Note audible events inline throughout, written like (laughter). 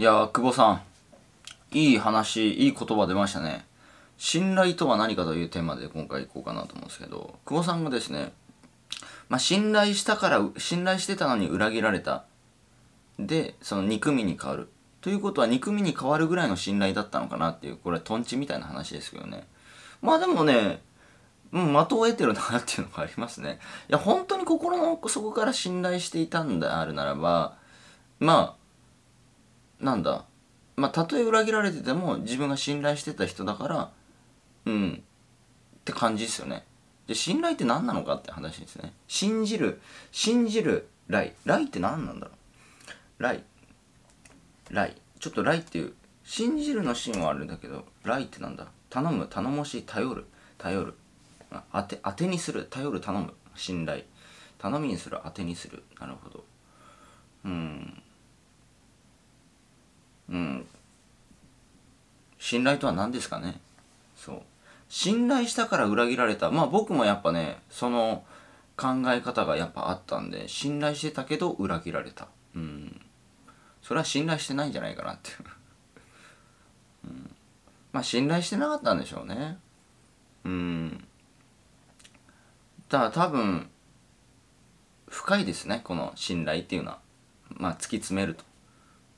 いやー、久保さん、いい話、いい言葉出ましたね。信頼とは何かというテーマで今回いこうかなと思うんですけど、久保さんがですね、まあ、信頼したから、信頼してたのに裏切られた。で、その憎みに変わる。ということは、憎みに変わるぐらいの信頼だったのかなっていう、これはトンチみたいな話ですけどね。まあでもね、うん、的を得てるなっていうのがありますね。いや、本当に心の底から信頼していたんであるならば、まあ、なんだまあたとえ裏切られてても自分が信頼してた人だからうんって感じですよねで信頼って何なのかって話ですね信じる信じる来来って何なんだろう来来ちょっと来っていう信じるのシーンはあるんだけど来ってなんだ頼む頼もしい頼る頼る当て当てにする頼る頼む信頼頼みにする当てにするなるほどうんうん、信頼とは何ですかねそう信頼したから裏切られたまあ僕もやっぱねその考え方がやっぱあったんで信頼してたけど裏切られたうんそれは信頼してないんじゃないかなっていう (laughs) うん、まあ信頼してなかったんでしょうねうんだから多分深いですねこの信頼っていうのはまあ突き詰めると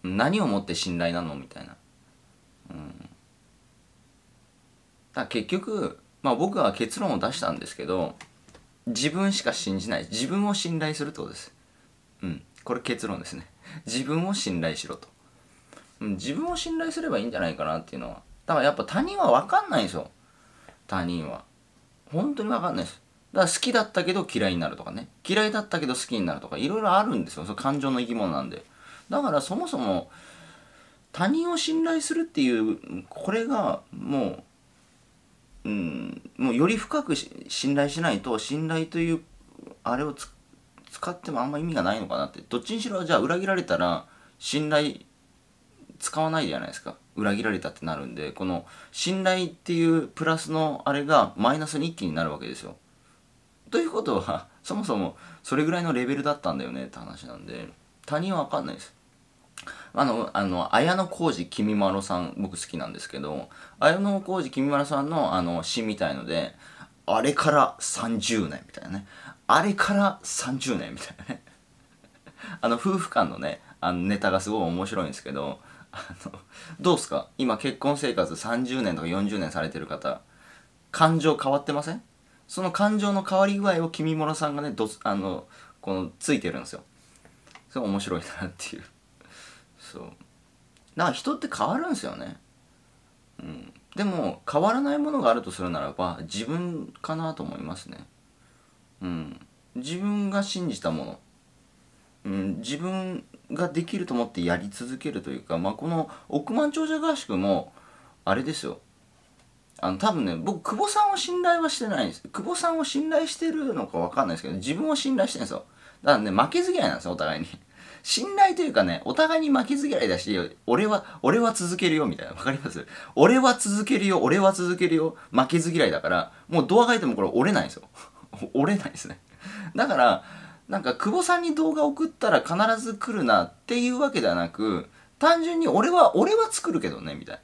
何をもって信頼なのみたいな。うん。だ結局、まあ僕は結論を出したんですけど、自分しか信じない。自分を信頼するってことです。うん。これ結論ですね。自分を信頼しろと。うん、自分を信頼すればいいんじゃないかなっていうのは。だからやっぱ他人は分かんないんですよ。他人は。本当に分かんないです。だから好きだったけど嫌いになるとかね。嫌いだったけど好きになるとか、いろいろあるんですよ。そ感情の生き物なんで。だからそもそも他人を信頼するっていうこれがもう,、うん、もうより深く信頼しないと信頼というあれを使ってもあんま意味がないのかなってどっちにしろじゃあ裏切られたら信頼使わないじゃないですか裏切られたってなるんでこの信頼っていうプラスのあれがマイナスに一気になるわけですよ。ということはそもそもそれぐらいのレベルだったんだよねって話なんで他人は分かんないです。あの、あの、綾小路きみまろさん、僕好きなんですけど、綾小路きみまろさんのあの詩みたいので、あれから30年みたいなね。あれから30年みたいなね。(laughs) あの、夫婦間のね、あのネタがすごい面白いんですけど、あの、どうすか今結婚生活30年とか40年されてる方、感情変わってませんその感情の変わり具合を君ろさんがね、どあの、この、ついてるんですよ。それ面白いなっていう。そうだから人って変わるんですよねうんでも変わらないものがあるとするならば自分かなと思いますねうん自分が信じたもの、うん、自分ができると思ってやり続けるというか、まあ、この億万長者合宿もあれですよあの多分ね僕久保さんを信頼はしてないんです久保さんを信頼してるのか分かんないですけど自分を信頼してるんですよだからね負けず嫌いなんですよお互いに信頼というかね、お互いに負けず嫌いだし、俺は、俺は続けるよ、みたいな。わかります俺は続けるよ、俺は続けるよ、負けず嫌いだから、もうドアが開いてもこれ折れないんですよ。(laughs) 折れないですね。だから、なんか久保さんに動画送ったら必ず来るなっていうわけではなく、単純に俺は、俺は作るけどね、みたい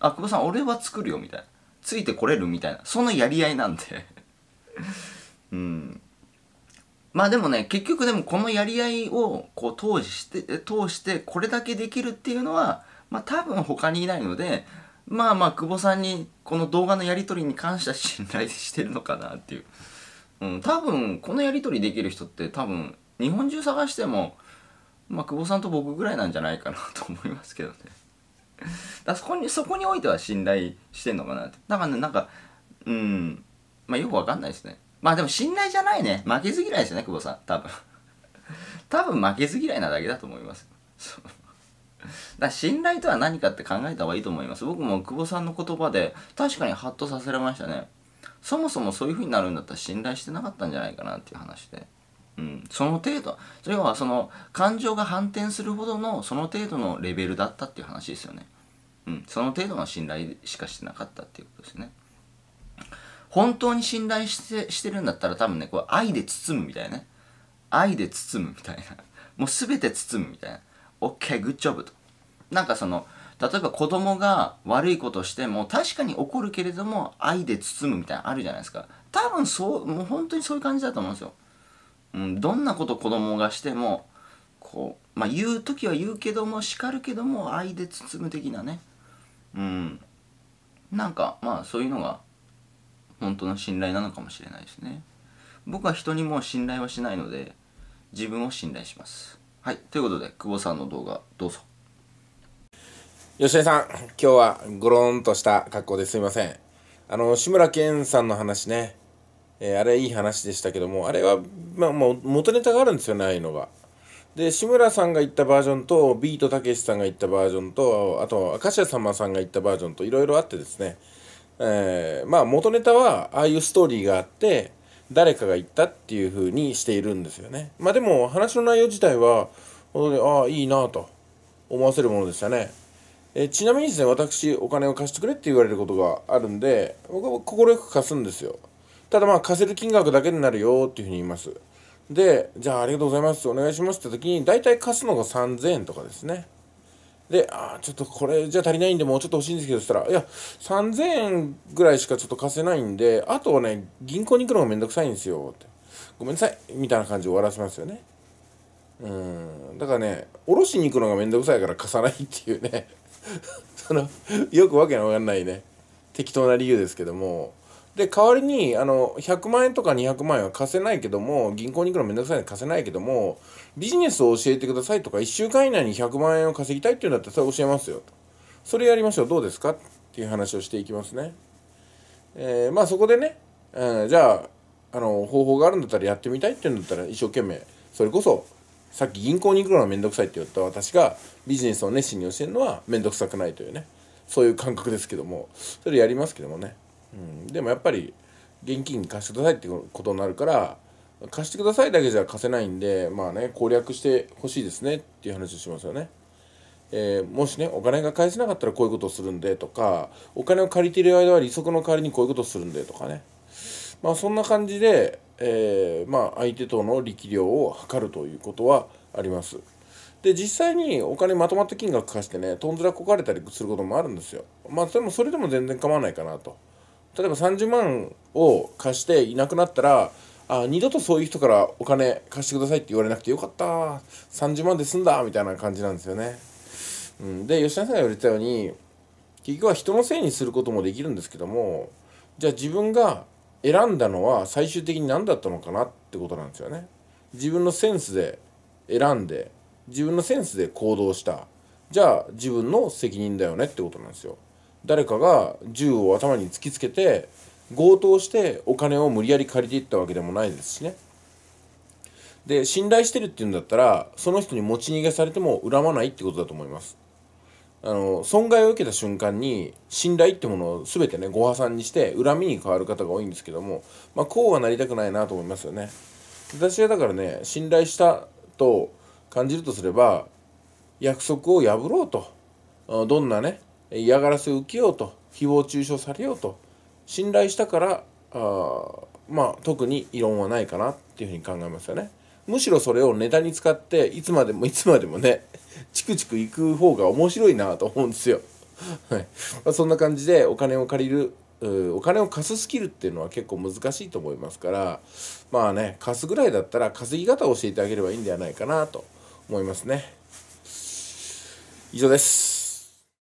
な。あ、久保さん俺は作るよ、みたいな。ついてこれるみたいな。そのやり合いなんで (laughs) うん。まあでもね結局でもこのやり合いをこう通して通してこれだけできるっていうのはまあ多分他にいないのでまあまあ久保さんにこの動画のやり取りに関しては信頼してるのかなっていう、うん、多分このやり取りできる人って多分日本中探してもまあ久保さんと僕ぐらいなんじゃないかなと思いますけどね (laughs) だそこにそこにおいては信頼してんのかなってだからねなんかうんまあよくわかんないですねまあでも信頼じゃないね。負けず嫌いですよね、久保さん。多分。多分負けず嫌いなだけだと思います。だ信頼とは何かって考えた方がいいと思います。僕も久保さんの言葉で確かにハッとさせられましたね。そもそもそういう風になるんだったら信頼してなかったんじゃないかなっていう話で。うん、その程度それはその感情が反転するほどのその程度のレベルだったっていう話ですよね、うん、その程度の信頼しかしてなかったっていうことですね本当に信頼してしてるんだったら多分ねこう愛で包むみたいなね愛で包むみたいな (laughs) もう全て包むみたいな OK グッジョブとなんかその例えば子供が悪いことしても確かに怒るけれども愛で包むみたいなあるじゃないですか多分そうもう本当にそういう感じだと思うんですよ、うん、どんなこと子供がしてもこうまあ言う時は言うけども叱るけども愛で包む的なねうんなんかまあそういうのが本当の信頼なのかもしれないですね僕は人にも信頼はしないので自分を信頼しますはいということで久保さんの動画どうぞ吉江さん今日はゴロンとした格好ですいませんあの志村けんさんの話ね、えー、あれいい話でしたけどもあれは、まあ、もう元ネタがあるんですよねああいうのがで志村さんが言ったバージョンとビートたけしさんが言ったバージョンとあと明石家さんまさんが言ったバージョンといろいろあってですねえー、まあ元ネタはああいうストーリーがあって誰かが言ったっていう風にしているんですよねまあでも話の内容自体は本当にああいいなと思わせるものでしたねえー、ちなみにですね私お金を貸してくれって言われることがあるんで僕は快く貸すんですよただまあ貸せる金額だけになるよっていうふうに言いますでじゃあありがとうございますお願いしますって時に大体貸すのが3000円とかですねで、あちょっとこれじゃ足りないんで、もうちょっと欲しいんですけど、そしたら、いや、3000円ぐらいしかちょっと貸せないんで、あとね、銀行に行くのがめんどくさいんですよ、って。ごめんなさい、みたいな感じで終わらせますよね。うん。だからね、おろしに行くのがめんどくさいから貸さないっていうね (laughs) その、よくわけのわかんないね、適当な理由ですけども、で代わりにあの100万円とか200万円は貸せないけども銀行に行くのめんどくさいので貸せないけどもビジネスを教えてくださいとか1週間以内に100万円を稼ぎたいっていうんだったらそれ教えますよとそれやりましょうどうですかっていう話をしていきますね、えー、まあそこでね、うん、じゃああの方法があるんだったらやってみたいっていうんだったら一生懸命それこそさっき銀行に行くのはめんどくさいって言った私がビジネスを熱心に教えるのはめんどくさくないというねそういう感覚ですけどもそれやりますけどもねうん、でもやっぱり現金貸してくださいってことになるから貸してくださいだけじゃ貸せないんでまあね攻略してほしいですねっていう話をしますよね。えー、もしねお金が返せなかったらこういうことをするんでとかお金を借りている間は利息の代わりにこういうことをするんでとかねまあそんな感じで、えー、まあ、相手との力量を測るということはあります。で実際にお金まとまった金額貸してねとんずらこかれたりすることもあるんですよ。まあでもそれでも全然構わないかなと。例えば30万を貸していなくなったらあ二度とそういう人からお金貸してくださいって言われなくてよかった30万で済んだみたいな感じなんですよね、うん、で吉田さんが言われたように結局は人のせいにすることもできるんですけどもじゃあ自分が選んだのは最終的に何だったのかなってことなんですよね自分のセンスで選んで自分のセンスで行動したじゃあ自分の責任だよねってことなんですよ誰かが銃を頭に突きつけて強盗してお金を無理やり借りていったわけでもないですしねで信頼してるっていうんだったらその人に持ち逃げされても恨まないってことだと思いますあの損害を受けた瞬間に信頼ってものを全てねご破産にして恨みに変わる方が多いんですけども、まあ、こうはなりたくないなと思いますよね私はだからね信頼したと感じるとすれば約束を破ろうとどんなね嫌がらせを受けようと誹謗中傷されようと信頼したからあまあ特に異論はないかなっていうふうに考えますよね。むしろそれをネタに使っていつまでも (laughs) いつまでもねチクチクいく方が面白いなと思うんですよ。はい、まそんな感じでお金を借りるお金を貸すスキルっていうのは結構難しいと思いますからまあね貸すぐらいだったら稼ぎ方を教えてあげればいいんではないかなと思いますね以上です